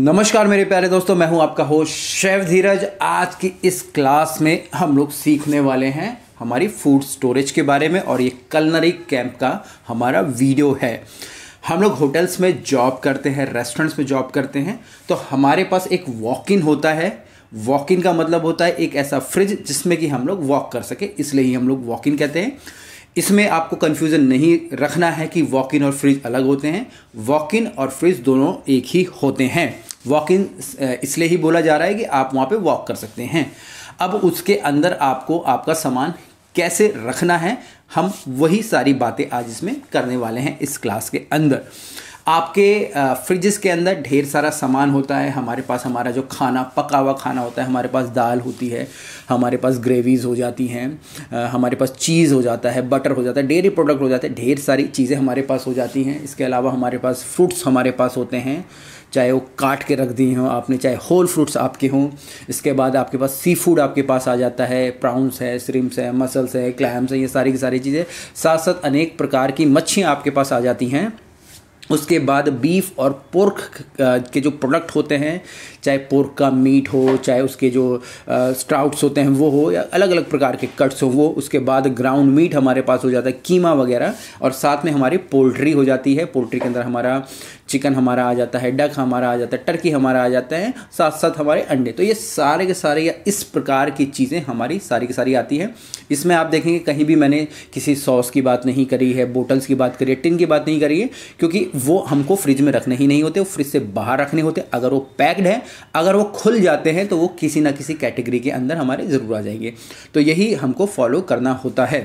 नमस्कार मेरे प्यारे दोस्तों मैं हूं आपका होस्ट शैव धीरज आज की इस क्लास में हम लोग सीखने वाले हैं हमारी फूड स्टोरेज के बारे में और ये कलनरी कैंप का हमारा वीडियो है हम लोग होटल्स में जॉब करते हैं रेस्टोरेंट्स में जॉब करते हैं तो हमारे पास एक वॉक इन होता है वॉक इन का मतलब होता है एक ऐसा फ्रिज जिसमें कि हम लोग वॉक कर सके इसलिए ही हम लोग वॉक इन कहते हैं इसमें आपको कन्फ्यूज़न नहीं रखना है कि वॉक इन और फ्रिज अलग होते हैं वॉक इन और फ्रिज दोनों एक ही होते हैं वॉक इन uh, इसलिए ही बोला जा रहा है कि आप वहाँ पे वॉक कर सकते हैं अब उसके अंदर आपको आपका सामान कैसे रखना है हम वही सारी बातें आज इसमें करने वाले हैं इस क्लास के अंदर आपके फ्रिजेस के अंदर ढेर सारा सामान होता है हमारे पास हमारा जो खाना पका हुआ खाना होता है हमारे पास दाल होती है हमारे पास ग्रेवीज़ हो जाती हैं हमारे पास चीज़ हो जाता है बटर हो जाता है डेयरी प्रोडक्ट हो जाते हैं ढेर सारी चीज़ें हमारे पास हो जाती हैं इसके अलावा हमारे पास फ्रूट्स हमारे पास होते हैं चाहे वो काट के रख दिए हों आपने चाहे होल फ्रूट्स आपके हों इसके बाद आपके पास सी फूड आपके पास आ जाता है प्राउंस है श्रिम्स है मसल्स है क्लैम्स है ये सारी की सारी चीज़ें साथ साथ अनेक प्रकार की मच्छियाँ आपके पास आ जाती हैं उसके बाद बीफ और पोर्क के जो प्रोडक्ट होते हैं चाहे पोर्क का मीट हो चाहे उसके जो स्ट्राउट्स होते हैं वो हो या अलग अलग प्रकार के कट्स हो वो उसके बाद ग्राउंड मीट हमारे पास हो जाता है कीमा वगैरह और साथ में हमारी पोल्ट्री हो जाती है पोल्ट्री के अंदर हमारा चिकन हमारा आ जाता है डक हमारा आ जाता है टर्की हमारा आ जाता है साथ साथ हमारे अंडे तो ये सारे के सारे या इस प्रकार की चीज़ें हमारी सारी की सारी आती हैं इसमें आप देखेंगे कहीं भी मैंने किसी सॉस की बात नहीं करी है बोटल्स की बात करी है टिन की बात नहीं करी है क्योंकि वो हमको फ्रिज में रखने ही नहीं होते वो फ्रिज से बाहर रखने होते अगर वो पैक्ड है अगर वो खुल जाते हैं तो वो किसी ना किसी कैटेगरी के अंदर हमारे ज़रूर आ जाएंगे तो यही हमको फॉलो करना होता है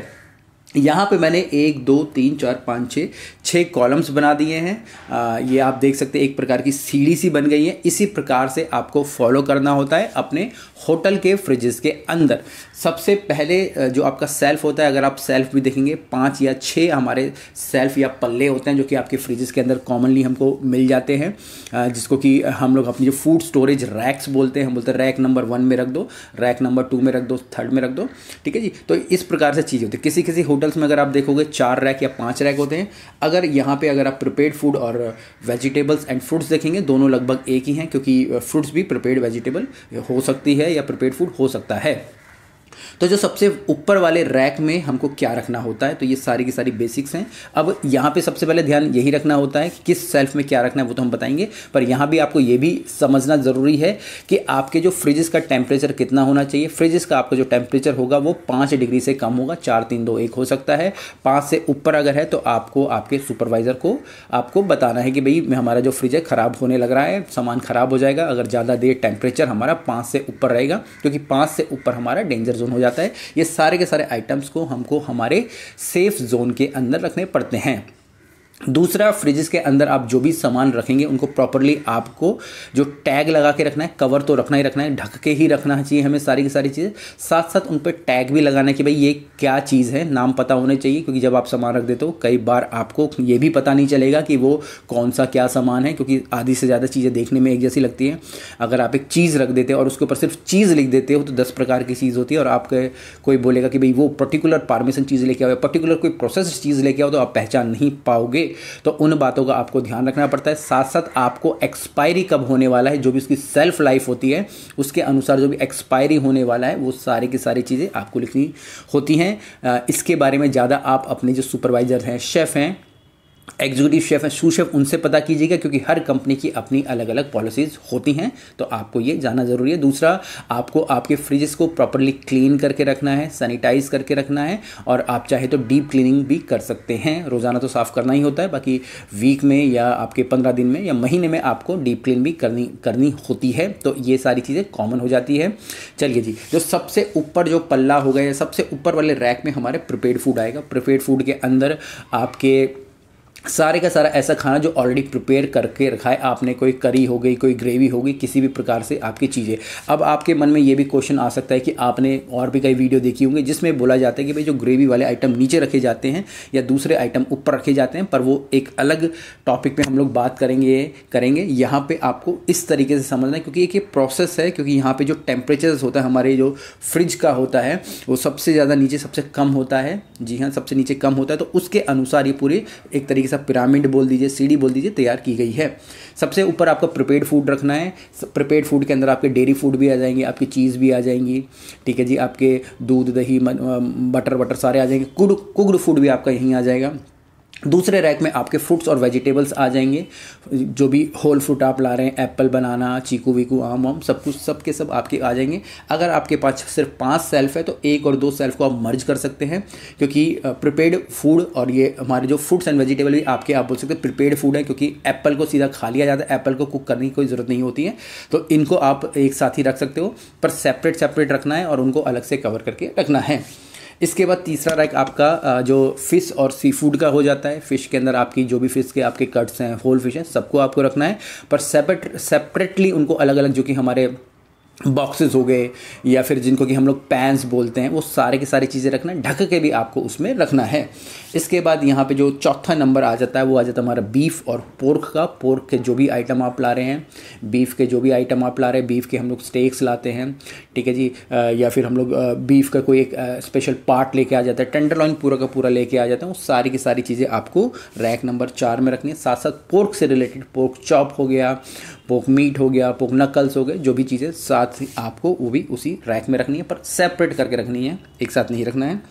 यहाँ पे मैंने एक दो तीन चार पाँच छः छः कॉलम्स बना दिए हैं ये आप देख सकते हैं एक प्रकार की सीढ़ी सी बन गई है इसी प्रकार से आपको फॉलो करना होता है अपने होटल के फ्रिजेस के अंदर सबसे पहले जो आपका सेल्फ होता है अगर आप सेल्फ भी देखेंगे पाँच या छः हमारे सेल्फ या पल्ले होते हैं जो कि आपके फ्रिजेस के अंदर कॉमनली हमको मिल जाते हैं जिसको कि हम लोग अपनी जो फूड स्टोरेज रैक्स बोलते हैं हम बोलते हैं रैक नंबर वन में रख दो रैक नंबर टू में रख दो थर्ड में रख दो ठीक है जी तो इस प्रकार से चीज़ होती है किसी किसी होटल्स में अगर आप देखोगे चार रैक या पाँच रैक होते हैं अगर यहाँ पे अगर आप प्रिपेड फूड और वेजिटेबल्स एंड फ्रूट्स देखेंगे दोनों लगभग एक ही हैं क्योंकि फ्रूट्स भी प्रिपेड वेजिटेबल हो सकती है या प्रिपेड फूड हो सकता है तो जो सबसे ऊपर वाले रैक में हमको क्या रखना होता है तो ये सारी की सारी बेसिक्स हैं अब यहाँ पे सबसे पहले ध्यान यही रखना होता है कि किस सेल्फ में क्या रखना है वो तो हम बताएंगे पर यहाँ भी आपको ये भी समझना ज़रूरी है कि आपके जो फ्रिजेस का टेम्परेचर कितना होना चाहिए फ्रिजेस का आपका जो टेम्परेचर होगा वो पाँच डिग्री से कम होगा चार तीन दो एक हो सकता है पाँच से ऊपर अगर है तो आपको आपके सुपरवाइज़र को आपको बताना है कि भाई हमारा जो फ्रिज है ख़राब होने लग रहा है सामान ख़राब हो जाएगा अगर ज़्यादा देर टेम्परेचर हमारा पाँच से ऊपर रहेगा क्योंकि पाँच से ऊपर हमारा डेंजर जोन जोन हो जाता है ये सारे के सारे आइटम्स को हमको हमारे सेफ जोन के अंदर रखने पड़ते हैं दूसरा फ्रिज के अंदर आप जो भी सामान रखेंगे उनको प्रॉपरली आपको जो टैग लगा के रखना है कवर तो रखना ही रखना है ढक के ही रखना चाहिए हमें सारी की सारी चीज़ें साथ साथ उन पर टैग भी लगाना है कि भाई ये क्या चीज़ है नाम पता होने चाहिए क्योंकि जब आप सामान रख देते हो कई बार आपको ये भी पता नहीं चलेगा कि वो कौन सा क्या सामान है क्योंकि आधी से ज़्यादा चीज़ें देखने में एक जैसी लगती हैं अगर आप एक चीज़ रख देते हो और उसके ऊपर सिर्फ चीज़ लिख देते हो तो दस प्रकार की चीज़ होती है और आपके कोई बोलेगा कि भाई वो पर्टिकुलर पार्मिशन चीज़ लेके आओ या पर्टिकुलर कोई प्रोसेस चीज़ लेके आओ तो आप पहचान नहीं पाओगे तो उन बातों का आपको ध्यान रखना पड़ता है साथ साथ आपको एक्सपायरी कब होने वाला है जो भी उसकी सेल्फ लाइफ होती है उसके अनुसार जो भी एक्सपायरी होने वाला है वो सारी की सारी चीज़ें आपको लिखनी होती हैं इसके बारे में ज़्यादा आप अपने जो सुपरवाइज़र हैं शेफ़ हैं एग्जीक्यूटिव शेफ हैं शू शेफ उनसे पता कीजिएगा क्योंकि हर कंपनी की अपनी अलग अलग पॉलिसीज़ होती हैं तो आपको ये जाना ज़रूरी है दूसरा आपको आपके फ्रिजेस को प्रॉपरली क्लीन करके रखना है सैनिटाइज करके रखना है और आप चाहे तो डीप क्लीनिंग भी कर सकते हैं रोज़ाना तो साफ़ करना ही होता है बाकी वीक में या आपके पंद्रह दिन में या महीने में आपको डीप क्लीन भी करनी करनी होती है तो ये सारी चीज़ें कॉमन हो जाती है चलिए जी जो सबसे ऊपर जो पल्ला हो गया सबसे ऊपर वाले रैक में हमारे प्रिपेड फूड आएगा प्रिपेड फूड के अंदर आपके सारे का सारा ऐसा खाना जो ऑलरेडी प्रिपेयर करके रखा है आपने कोई करी हो गई कोई ग्रेवी हो गई किसी भी प्रकार से आपकी चीज़ें अब आपके मन में ये भी क्वेश्चन आ सकता है कि आपने और भी कई वीडियो देखी होंगी जिसमें बोला जाता है कि भाई जो ग्रेवी वाले आइटम नीचे रखे जाते हैं या दूसरे आइटम ऊपर रखे जाते हैं पर वो एक अलग टॉपिक पर हम लोग बात करेंगे करेंगे यहाँ पर आपको इस तरीके से समझना है क्योंकि एक ये प्रोसेस है क्योंकि यहाँ पर जो टेम्परेचर होता है हमारे जो फ्रिज का होता है वो सबसे ज़्यादा नीचे सबसे कम होता है जी हाँ सबसे नीचे कम होता है तो उसके अनुसार ये पूरे एक तरीके सब पिरामिड बोल दीजिए सीढ़ी बोल दीजिए तैयार की गई है सबसे ऊपर आपका प्रिपेड फूड रखना है प्रिपेड फूड के अंदर आपके डेयरी फूड भी आ जाएंगे आपकी चीज़ भी आ जाएंगी ठीक है जी आपके दूध दही बटर वटर सारे आ जाएंगे कुड कुग्ड फूड भी आपका यहीं आ जाएगा दूसरे रैक में आपके फ्रूट्स और वेजिटेबल्स आ जाएंगे जो भी होल फ्रूट आप ला रहे हैं एप्पल बनाना चीकू वीकू आम वाम सब कुछ सब के सब आपके आ जाएंगे अगर आपके पास सिर्फ पांच सेल्फ है तो एक और दो सेल्फ को आप मर्ज कर सकते हैं क्योंकि प्रिपेड फूड और ये हमारे जो फ्रूट्स एंड वेजिटेबल भी आपके आप बोल सकते हैं प्रिपेड फूड है क्योंकि एप्पल को सीधा खा लिया जाता है एप्पल को कुक करने की कोई ज़रूरत नहीं होती है तो इनको आप एक साथ ही रख सकते हो पर सेपरेट सेपरेट रखना है और उनको अलग से कवर करके रखना है इसके बाद तीसरा रैक आपका जो फ़िश और सी फूड का हो जाता है फ़िश के अंदर आपकी जो भी फ़िश के आपके कट्स हैं होल फिश हैं सबको आपको रखना है पर सेपरेट सेपरेटली उनको अलग अलग जो कि हमारे बॉक्सेस हो गए या फिर जिनको कि हम लोग पैंस बोलते हैं वो सारे की सारी चीज़ें रखना ढक के भी आपको उसमें रखना है इसके बाद यहाँ पे जो चौथा नंबर आ जाता है वो आ जाता है हमारा बीफ और पोर्क का पोर्क के जो भी आइटम आप ला रहे हैं बीफ के जो भी आइटम आप ला रहे हैं बीफ के हम लोग स्टेक्स लाते हैं ठीक है जी या फिर हम लोग बीफ का कोई एक स्पेशल पार्ट लेके आ जाता है टेंडर लॉइन पूरा का पूरा लेके आ जाता है वो सारी की सारी चीज़ें आपको रैक नंबर चार में रखनी है साथ साथ पोर्क से रिलेटेड पोर्क चॉप हो गया पोक मीट हो गया पोक नकल्स हो गए जो भी चीज़ें साथ आपको वो भी उसी रैक में रखनी है पर सेपरेट करके रखनी है एक साथ नहीं रखना है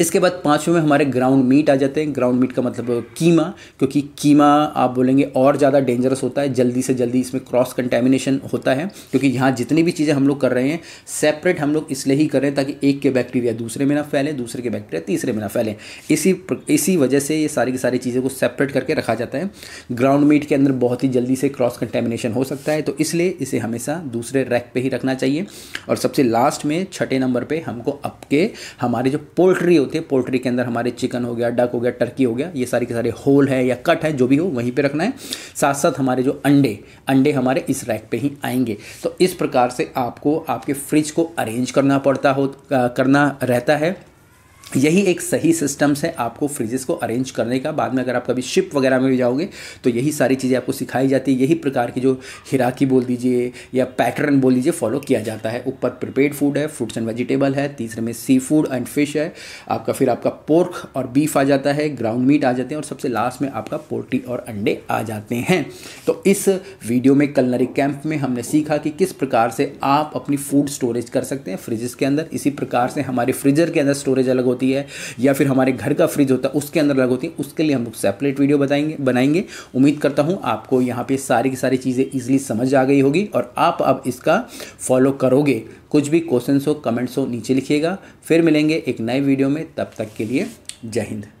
इसके बाद पाँचवें में हमारे ग्राउंड मीट आ जाते हैं ग्राउंड मीट का मतलब कीमा क्योंकि कीमा आप बोलेंगे और ज़्यादा डेंजरस होता है जल्दी से जल्दी इसमें क्रॉस कंटेमिनेशन होता है क्योंकि यहाँ जितनी भी चीज़ें हम लोग कर रहे हैं सेपरेट हम लोग इसलिए ही कर रहे हैं ताकि एक के बैक्टीरिया दूसरे में ना फैले दूसरे के बैक्टीरिया तीसरे में ना फैलें इसी इसी वजह से ये सारी की सारी चीज़ों को सेपरेट करके रखा जाता है ग्राउंड मीट के अंदर बहुत ही जल्दी से क्रॉस कंटेमिनेशन हो सकता है तो इसलिए इसे हमेशा दूसरे रैक पर ही रखना चाहिए और सबसे लास्ट में छठे नंबर पर हमको अप हमारे जो पोल्ट पोल्ट्री होती है पोल्ट्री के अंदर हमारे चिकन हो गया डक हो गया टर्की हो गया ये सारे के सारे होल है या कट है जो भी हो वहीं पर रखना है साथ साथ हमारे जो अंडे अंडे हमारे इस रैक पर ही आएंगे तो इस प्रकार से आपको आपके फ्रिज को अरेंज करना पड़ता हो करना रहता है यही एक सही सिस्टम्स है आपको फ्रिजेस को अरेंज करने का बाद में अगर आप कभी शिप वगैरह में भी जाओगे तो यही सारी चीज़ें आपको सिखाई जाती है यही प्रकार की जो हिराकी बोल दीजिए या पैटर्न बोल दीजिए फॉलो किया जाता है ऊपर प्रिपेड फूड है फ्रूट्स एंड वेजिटेबल है तीसरे में सी फूड एंड फिश है आपका फिर आपका पोर्क और बीफ आ जाता है ग्राउंड मीट आ जाते हैं और सबसे लास्ट में आपका पोल्ट्री और अंडे आ जाते हैं तो इस वीडियो में कलनरी कैंप में हमने सीखा कि किस प्रकार से आप अपनी फूड स्टोरेज कर सकते हैं फ्रिजेस के अंदर इसी प्रकार से हमारे फ्रिजर के अंदर स्टोरेज अलग होती होती है या फिर हमारे घर का फ्रिज होता है उसके अंदर अलग होती है उसके लिए हम लोग सेपरेट वीडियो बताएंगे बनाएंगे उम्मीद करता हूँ आपको यहाँ पर सारी की सारी चीज़ें ईजिली समझ आ गई होगी और आप अब इसका फॉलो करोगे कुछ भी क्वेश्चन हो कमेंट्स हो नीचे लिखिएगा फिर मिलेंगे एक नए वीडियो में तब तक के लिए जय हिंद